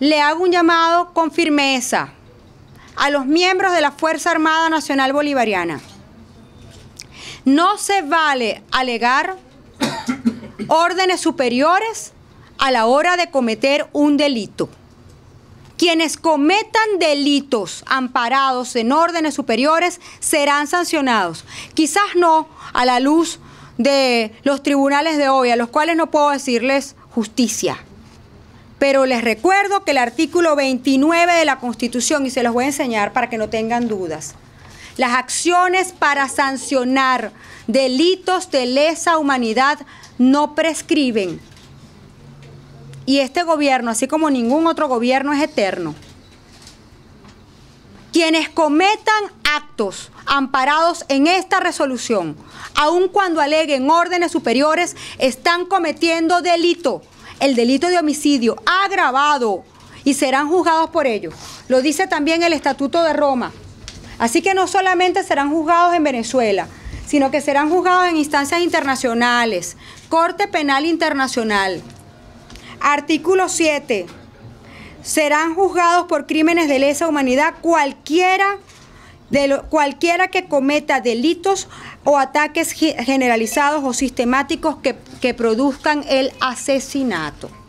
le hago un llamado con firmeza a los miembros de la Fuerza Armada Nacional Bolivariana. No se vale alegar órdenes superiores a la hora de cometer un delito. Quienes cometan delitos amparados en órdenes superiores serán sancionados. Quizás no a la luz de los tribunales de hoy, a los cuales no puedo decirles justicia. Pero les recuerdo que el artículo 29 de la Constitución, y se los voy a enseñar para que no tengan dudas, las acciones para sancionar delitos de lesa humanidad no prescriben. Y este gobierno, así como ningún otro gobierno, es eterno. Quienes cometan actos amparados en esta resolución, aun cuando aleguen órdenes superiores, están cometiendo delito el delito de homicidio agravado y serán juzgados por ello. Lo dice también el Estatuto de Roma. Así que no solamente serán juzgados en Venezuela, sino que serán juzgados en instancias internacionales, Corte Penal Internacional. Artículo 7. Serán juzgados por crímenes de lesa humanidad cualquiera de cualquiera que cometa delitos o ataques generalizados o sistemáticos que produzcan el asesinato.